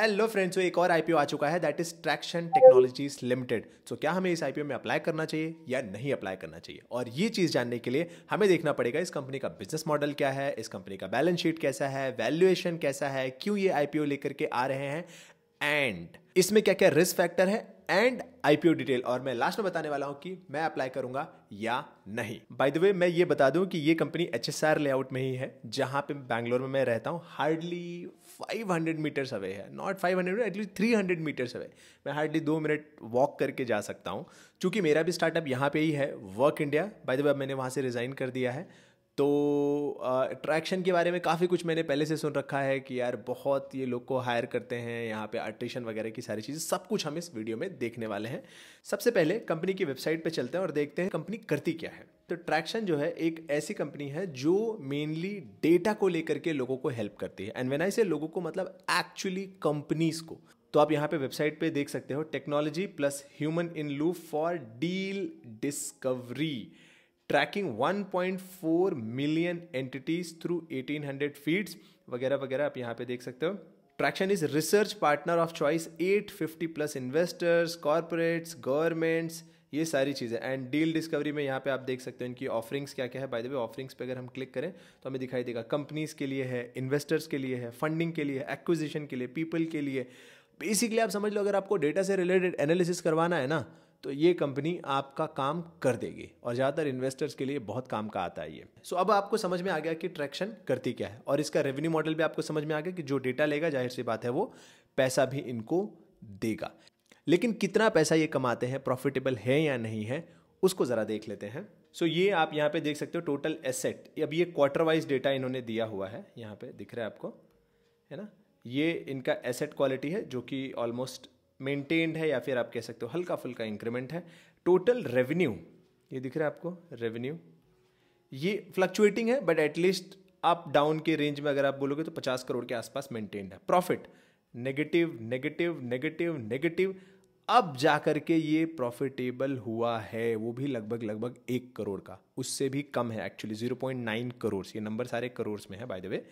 Hello तो friends एक और आईपीओ आ चुका है that is traction technologies limited so क्या हमें इस आईपीओ में अप्लाई करना चाहिए या नहीं अप्लाई करना चाहिए और ये चीज जानने के लिए हमें देखना पड़ेगा इस कंपनी का बिजनेस मॉडल क्या है इस कंपनी का बैलेंस शीट कैसा है वैल्यूएशन कैसा है क्यों ये आईपीओ लेकर के आ रहे हैं एंड इसमें क्या क्या रिस्क फैक्टर है एंड आईपीओ डिटेल और मैं लास्ट में बताने वाला हूं कि मैं अप्लाई करूंगा या नहीं बाय द वे मैं ये बता दूं कि ये कंपनी एच एस आर लेआउट में ही है जहां पे बैंगलोर में मैं रहता हूं हार्डली 500 मीटर्स अवे है not 500 hundred at least three hundred metres away मैं हार्डली दो मिनट वॉक करके जा सकता हूं चूंकि मेरा भी स्टार्टअप यहाँ पे ही है work India by the way मैंने वहाँ से रिज़ाइन कर दिया है तो अट्रैक्शन के बारे में काफ़ी कुछ मैंने पहले से सुन रखा है कि यार बहुत ये लोग को हायर करते हैं यहाँ पे आर्टिशन वगैरह की सारी चीज़ें सब कुछ हम इस वीडियो में देखने वाले हैं सबसे पहले कंपनी की वेबसाइट पे चलते हैं और देखते हैं कंपनी करती क्या है तो ट्रैक्शन जो है एक ऐसी कंपनी है जो मेनली डेटा को लेकर के लोगों को हेल्प करती है एंड वेन आई से लोगों को मतलब एक्चुअली कंपनीज को तो आप यहाँ पे वेबसाइट पे देख सकते हो technology plus human in loop for deal discovery tracking 1.4 million entities through 1800 feeds वगैरह वगैरह आप यहाँ पे देख सकते हो traction is research partner of choice 850 plus investors corporates governments ये सारी चीज़ें एंड डील डिस्कवरी में यहाँ पे आप देख सकते हो इनकी ऑफरिंग्स क्या क्या है बाय द वे ऑफरिंग्स पे अगर हम क्लिक करें तो हमें दिखाई देगा कंपनीज के लिए है इन्वेस्टर्स के लिए है फंडिंग के लिए एक्विजिशन के लिए पीपल के लिए बेसिकली आप समझ लो अगर आपको डेटा से रिलेटेड एनालिसिस करवाना है ना तो ये कंपनी आपका काम कर देगी और ज़्यादातर इन्वेस्टर्स के लिए बहुत काम का आता है ये सो so, अब आपको समझ में आ गया कि ट्रैक्शन करती क्या है और इसका रेवेन्यू मॉडल भी आपको समझ में आ गया कि जो डेटा लेगा जाहिर सी बात है वो पैसा भी इनको देगा लेकिन कितना पैसा ये कमाते हैं प्रॉफिटेबल है या नहीं है उसको ज़रा देख लेते हैं सो so, ये आप यहाँ पे देख सकते हो टोटल एसेट अब ये क्वार्टर वाइज डेटा इन्होंने दिया हुआ है यहाँ पे दिख रहा है आपको है ना ये इनका एसेट क्वालिटी है जो कि ऑलमोस्ट मेंटेन्ड है या फिर आप कह सकते हो हल्का फुल्का इंक्रीमेंट है टोटल रेवेन्यू ये दिख रहा है आपको रेवेन्यू ये फ्लक्चुएटिंग है बट एटलीस्ट आप डाउन के रेंज में अगर आप बोलोगे तो पचास करोड़ के आसपास मेंटेन्ड है profit negative negative negative negative अब जा करके ये प्रॉफिटेबल हुआ है वो भी लगभग लगभग एक करोड़ का उससे भी कम है actually zero point nine crore ये नंबर सारे करोड़ में है बाय द वे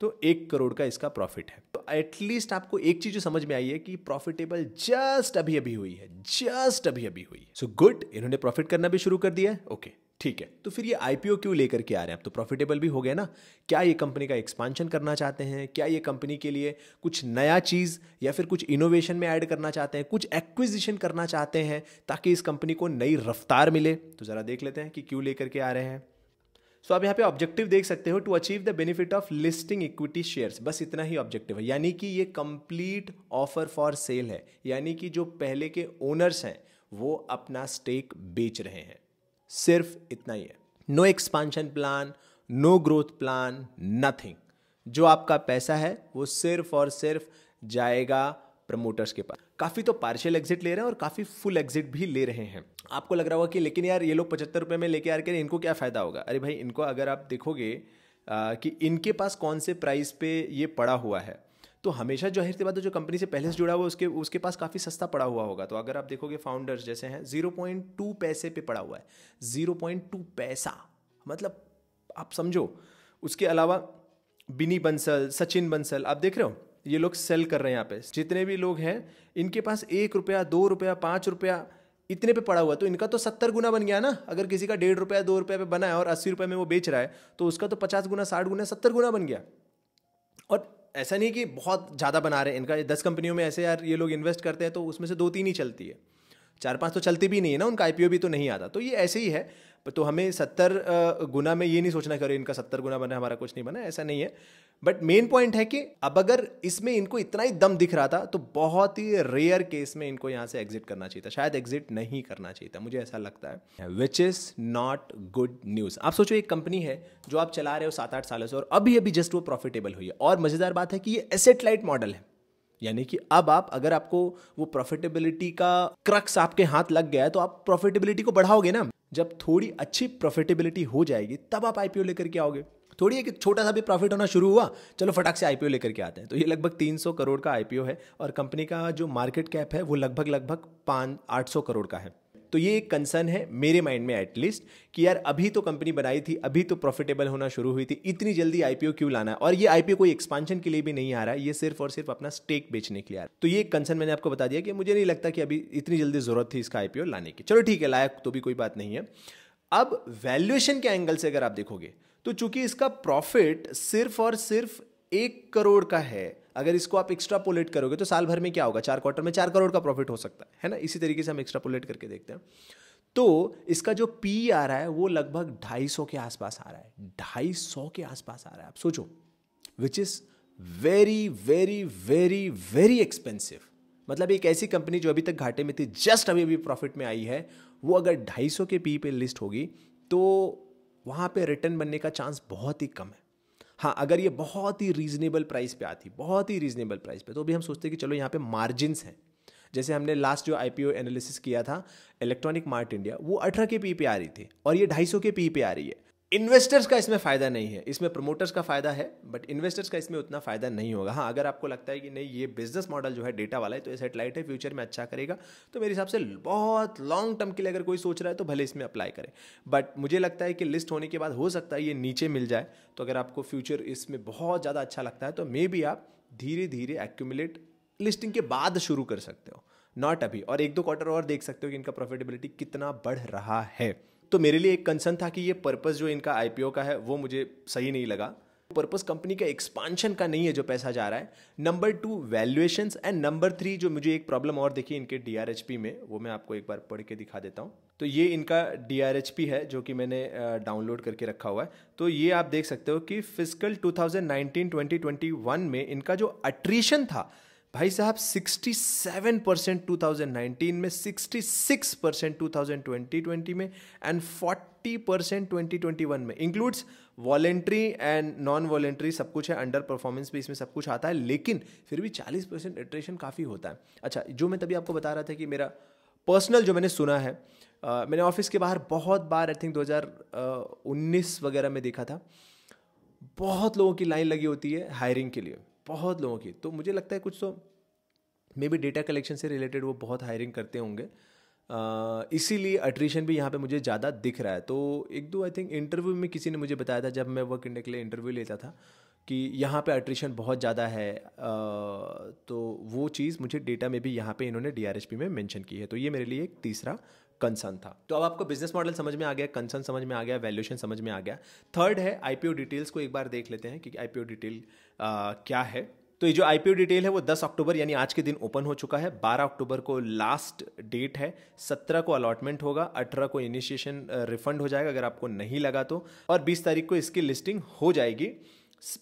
तो एक करोड़ का इसका प्रॉफिट है तो एटलीस्ट आपको एक चीज समझ में आई है कि प्रॉफिटेबल जस्ट अभी अभी हुई है जस्ट अभी अभी हुई सो so गुड इन्होंने प्रॉफिट करना भी शुरू कर दिया है ओके okay. ठीक है तो फिर ये आईपीओ क्यों लेकर के आ रहे हैं आप तो प्रॉफिटेबल भी हो गया ना क्या ये कंपनी का एक्सपांशन करना चाहते हैं क्या ये कंपनी के लिए कुछ नया चीज़ या फिर कुछ इनोवेशन में ऐड करना चाहते हैं कुछ एक्विजिशन करना चाहते हैं ताकि इस कंपनी को नई रफ्तार मिले तो ज़रा देख लेते हैं कि क्यों लेकर के आ रहे हैं सो आप यहाँ पे ऑब्जेक्टिव देख सकते हो to achieve the benefit of listing equity shares बस इतना ही ऑब्जेक्टिव है यानी कि ये कंप्लीट ऑफर फॉर सेल है यानी कि जो पहले के ओनर्स हैं वो अपना स्टेक बेच रहे हैं सिर्फ इतना ही है no expansion plan no growth plan nothing जो आपका पैसा है वो सिर्फ और सिर्फ जाएगा प्रमोटर्स के पास काफ़ी तो पार्शियल एग्जिट ले रहे हैं और काफ़ी फुल एग्जिट भी ले रहे हैं आपको लग रहा होगा कि लेकिन यार ये लोग पचहत्तर रुपए में लेके आ रहे इनको क्या फ़ायदा होगा अरे भाई इनको अगर आप देखोगे आ, कि इनके पास कौन से प्राइस पे ये पड़ा हुआ है तो हमेशा जाहिर सी बात जो कंपनी से पहले से जुड़ा हुआ उसके उसके पास काफ़ी सस्ता पड़ा हुआ होगा तो अगर आप देखोगे फाउंडर्स जैसे हैं जीरो पॉइंट टू पैसे पे पड़ा हुआ है जीरो पॉइंट टू पैसा मतलब आप समझो उसके अलावा बिनी बंसल सचिन बंसल आप देख रहे हो ये लोग सेल कर रहे हैं यहाँ पे जितने भी लोग हैं इनके पास एक रुपया दो रुपया पाँच रुपया इतने पे पड़ा हुआ तो इनका तो सत्तर गुना बन गया ना अगर किसी का डेढ़ रुपया दो रुपया पे बना है और अस्सी रुपये में वो बेच रहा है तो उसका तो पचास गुना साठ गुना सत्तर गुना बन गया और ऐसा नहीं कि बहुत ज़्यादा बना रहे हैं इनका दस कंपनियों में ऐसे यार ये लोग इन्वेस्ट करते हैं तो उसमें से दो तीन ही चलती है चार पाँच तो चलती भी नहीं है ना उनका आई भी तो नहीं आता तो ये ऐसे ही है तो हमें सत्तर गुना में ये नहीं सोचना करो इनका सत्तर गुना बना हमारा कुछ नहीं बना ऐसा नहीं है बट मेन पॉइंट है कि अब अगर इसमें इनको इतना ही दम दिख रहा था तो बहुत ही रेयर केस में इनको यहाँ से एग्जिट करना चाहिए था शायद एग्जिट नहीं करना चाहिए था मुझे ऐसा लगता है which is not good news आप सोचो एक कंपनी है जो आप चला रहे हो सात आठ सालों से और अभी अभी जस्ट वो प्रॉफिटेबल हुई है और मज़ेदार बात है कि ये एसेट लाइट मॉडल है यानी कि अब आप अगर आपको वो प्रॉफिटेबिलिटी का क्रक्स आपके हाथ लग गया है तो आप प्रॉफिटेबिलिटी को बढ़ाओगे ना जब थोड़ी अच्छी प्रॉफिटेबिलिटी हो जाएगी तब आप आईपीओ लेकर के आओगे थोड़ी एक छोटा सा भी प्रॉफिट होना शुरू हुआ चलो फटाक से आईपीओ लेकर के आते हैं तो ये लगभग 300 करोड़ का आईपीओ है और कंपनी का जो मार्केट कैप है वो लगभग लगभग पाँच आठ करोड़ का है तो ये एक कंसर्न है मेरे माइंड में एटलीस्ट कि यार अभी तो कंपनी बनाई थी अभी तो प्रॉफिटेबल होना शुरू हुई थी इतनी जल्दी आईपीओ क्यों लाना और ये आईपीओ कोई एक्सपांशन के लिए भी नहीं आ रहा है ये सिर्फ और सिर्फ अपना स्टेक बेचने के लिए आ रहा तो ये एक कंसर्न मैंने आपको बता दिया कि मुझे नहीं लगता कि अभी इतनी जल्दी जरूरत थी इसका आईपीओ लाने की चलो ठीक है लायक तो भी कोई बात नहीं है अब वैल्यूएशन के एंगल से अगर आप देखोगे तो चूंकि इसका प्रॉफिट सिर्फ और सिर्फ एक करोड़ का है अगर इसको आप एक्स्ट्रा पोलेट करोगे तो साल भर में क्या होगा चार क्वार्टर में चार करोड़ का प्रॉफिट हो सकता है है ना इसी तरीके से हम एक्स्ट्रा पोलेट करके देखते हैं तो इसका जो पी आ रहा है वो लगभग ढाई सौ के आसपास आ रहा है ढाई सौ के आसपास आ रहा है आप सोचो which is very very very very expensive मतलब एक ऐसी कंपनी जो अभी तक घाटे में थी जस्ट अभी अभी प्रॉफिट में आई है वो अगर ढाई सौ के पी पे लिस्ट होगी तो वहाँ पे रिटर्न बनने का चांस बहुत ही कम है हाँ अगर ये बहुत ही रीजनेबल प्राइस पे आती बहुत ही रीजनेबल प्राइस पे तो अभी हम सोचते हैं कि चलो यहाँ पे मार्जिनस हैं जैसे हमने लास्ट जो आईपीओ एनालिसिस किया था इलेक्ट्रॉनिक मार्ट इंडिया वो अठारह के पी पे आ रही थी और ये ढाई सौ के पी पे आ रही है इन्वेस्टर्स का इसमें फ़ायदा नहीं है इसमें प्रमोटर्स का फ़ायदा है बट इन्वेस्टर्स का इसमें उतना फ़ायदा नहीं होगा हाँ अगर आपको लगता है कि नहीं ये बिजनेस मॉडल जो है डेटा वाला है तो ये सेटेलाइट है फ्यूचर में अच्छा करेगा तो मेरे हिसाब से बहुत लॉन्ग टर्म के लिए अगर कोई सोच रहा है तो भले इसमें अप्लाई करें बट मुझे लगता है कि लिस्ट होने के बाद हो सकता है ये नीचे मिल जाए तो अगर आपको फ्यूचर इसमें बहुत ज़्यादा अच्छा लगता है तो मे बी आप धीरे धीरे एक्यूमुलेट लिस्टिंग के बाद शुरू कर सकते हो नॉट अभी और एक दो क्वार्टर और देख सकते हो कि इनका प्रॉफिटेबिलिटी कितना बढ़ रहा है तो मेरे लिए एक कंसर्न था कि ये पर्पज़ जो इनका आई का है वो मुझे सही नहीं लगा पर्पज़ कंपनी का एक्सपांशन का नहीं है जो पैसा जा रहा है number two valuation and number three जो मुझे एक प्रॉब्लम और देखी इनके डी में वो मैं आपको एक बार पढ़ के दिखा देता हूँ तो ये इनका डी है जो कि मैंने डाउनलोड करके रखा हुआ है तो ये आप देख सकते हो कि फिजिकल 2019-2021 में इनका जो अट्रीशन था भाई साहब 67 परसेंट टू में 66 परसेंट टू में एंड 40 परसेंट ट्वेंटी में includes voluntary and non voluntary सब कुछ है अंडर परफॉर्मेंस भी इसमें सब कुछ आता है लेकिन फिर भी 40 परसेंट एट्रेशन काफ़ी होता है अच्छा जो मैं तभी आपको बता रहा था कि मेरा पर्सनल जो मैंने सुना है आ, मैंने ऑफिस के बाहर बहुत बार आई थिंक 2019 वगैरह में देखा था बहुत लोगों की लाइन लगी होती है हायरिंग के लिए बहुत लोगों की तो मुझे लगता है कुछ तो मे बी डेटा कलेक्शन से रिलेटेड वो बहुत हायरिंग करते होंगे इसीलिए अट्रीशन भी यहाँ पे मुझे ज़्यादा दिख रहा है तो एक दो आई थिंक इंटरव्यू में किसी ने मुझे बताया था जब मैं वर्क इंडिया के लिए इंटरव्यू लेता था कि यहाँ पे अट्रीशन बहुत ज़्यादा है आ, तो वो चीज़ मुझे डेटा में भी यहाँ पे इन्होंने डी में मेंशन की है तो ये मेरे लिए एक तीसरा कंसर्न था तो अब आपको बिजनेस मॉडल समझ में आ गया कंसर्न समझ में आ गया वैल्यूशन समझ में आ गया थर्ड है आईपीओ डिटेल्स को एक बार देख लेते हैं कि आईपीओ डिटेल आ, क्या है तो ये जो आईपीओ डिटेल है वो 10 अक्टूबर यानी आज के दिन ओपन हो चुका है 12 अक्टूबर को लास्ट डेट है 17 को अलॉटमेंट होगा 18 को इनिशिएशन रिफंड हो जाएगा अगर आपको नहीं लगा तो और 20 तारीख को इसकी लिस्टिंग हो जाएगी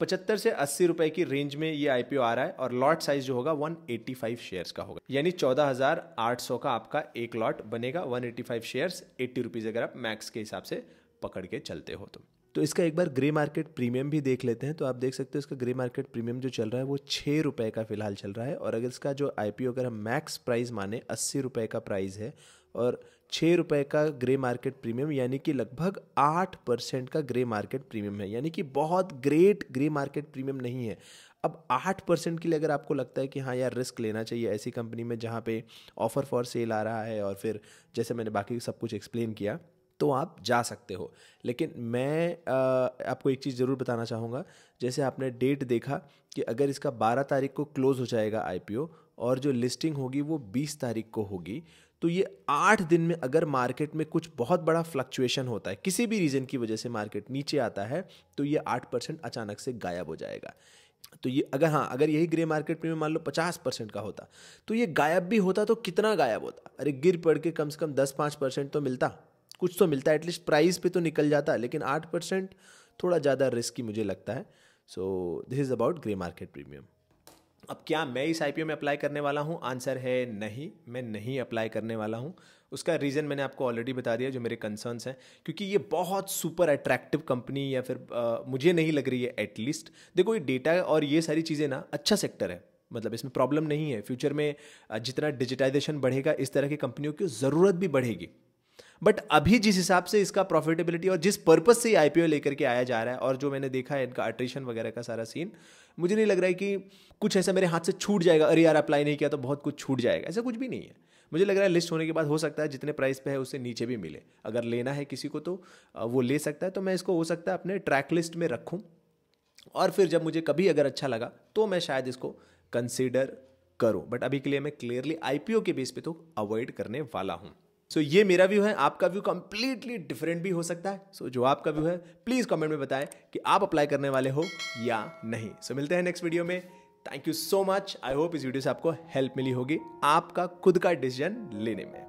पचहत्तर से अस्सी रुपए की रेंज में ये आईपीओ आ रहा है और लॉट साइज जो होगा 185 शेयर्स का होगा यानी 14,800 का आपका एक लॉट बनेगा 185 शेयर्स 80 रुपीज अगर आप मैक्स के हिसाब से पकड़ के चलते हो तो तो इसका एक बार ग्रे मार्केट प्रीमियम भी देख लेते हैं तो आप देख सकते हो इसका ग्रे मार्केट प्रीमियम जो चल रहा है वो छः रुपये का फिलहाल चल रहा है और अगर इसका जो आई अगर हम मैक्स प्राइस माने अस्सी रुपये का प्राइस है और छः रुपये का ग्रे मार्केट प्रीमियम यानी कि लगभग आठ परसेंट का ग्रे मार्केट प्रीमियम है यानी कि बहुत ग्रेट ग्रे मार्केट प्रीमियम नहीं है अब आठ परसेंट के लिए अगर आपको लगता है कि हाँ यार रिस्क लेना चाहिए ऐसी कंपनी में जहाँ पे ऑफ़र फॉर सेल आ रहा है और फिर जैसे मैंने बाकी सब कुछ एक्सप्लेन किया तो आप जा सकते हो लेकिन मैं आ, आपको एक चीज़ ज़रूर बताना चाहूँगा जैसे आपने डेट देखा कि अगर इसका 12 तारीख को क्लोज़ हो जाएगा आईपीओ और जो लिस्टिंग होगी वो 20 तारीख को होगी तो ये आठ दिन में अगर मार्केट में कुछ बहुत बड़ा फ्लक्चुएशन होता है किसी भी रीज़न की वजह से मार्केट नीचे आता है तो ये आठ परसेंट अचानक से गायब हो जाएगा तो ये अगर हाँ अगर यही ग्रे मार्केट में मान लो पचास परसेंट का होता तो ये गायब भी होता तो कितना गायब होता अरे गिर पड़ के कम से कम दस पाँच परसेंट तो मिलता कुछ तो मिलता एटलीस्ट प्राइस पे तो निकल जाता लेकिन आठ परसेंट थोड़ा ज़्यादा रिस्की मुझे लगता है so this is about grey market premium अब क्या मैं इस आई में अप्लाई करने वाला हूँ आंसर है नहीं मैं नहीं अप्लाई करने वाला हूँ उसका रीज़न मैंने आपको ऑलरेडी बता दिया जो मेरे कंसर्न्स हैं क्योंकि ये बहुत सुपर अट्रैक्टिव कंपनी या फिर आ, मुझे नहीं लग रही है एटलीस्ट देखो ये डेटा और ये सारी चीज़ें ना अच्छा सेक्टर है मतलब इसमें प्रॉब्लम नहीं है फ्यूचर में जितना डिजिटाइजेशन बढ़ेगा इस तरह की कंपनियों की ज़रूरत भी बढ़ेगी बट अभी जिस हिसाब से इसका प्रॉफिटेबिलिटी और जिस पर्पज से आई पी लेकर के आया जा रहा है और जो मैंने देखा है इनका अट्रेशन वगैरह का सारा सीन मुझे नहीं लग रहा है कि कुछ ऐसा मेरे हाथ से छूट जाएगा अरे यार अप्लाई नहीं किया तो बहुत कुछ छूट जाएगा ऐसा कुछ भी नहीं है मुझे लग रहा है लिस्ट होने के बाद हो सकता है जितने प्राइस पे है उससे नीचे भी मिले अगर लेना है किसी को तो वो ले सकता है तो मैं इसको हो सकता है अपने ट्रैक लिस्ट में रखूँ और फिर जब मुझे कभी अगर अच्छा लगा तो मैं शायद इसको कंसिडर करूँ बट अभी के लिए मैं क्लियरली आई के बेस पे तो अवॉइड करने वाला हूँ सो so, ये मेरा व्यू है आपका व्यू कंप्लीटली डिफरेंट भी हो सकता है सो so, जो आपका व्यू है प्लीज़ कमेंट में बताएं कि आप अप्लाई करने वाले हो या नहीं सो so, मिलते हैं नेक्स्ट वीडियो में thank you so much I hope इस वीडियो से आपको हेल्प मिली होगी आपका खुद का डिसीजन लेने में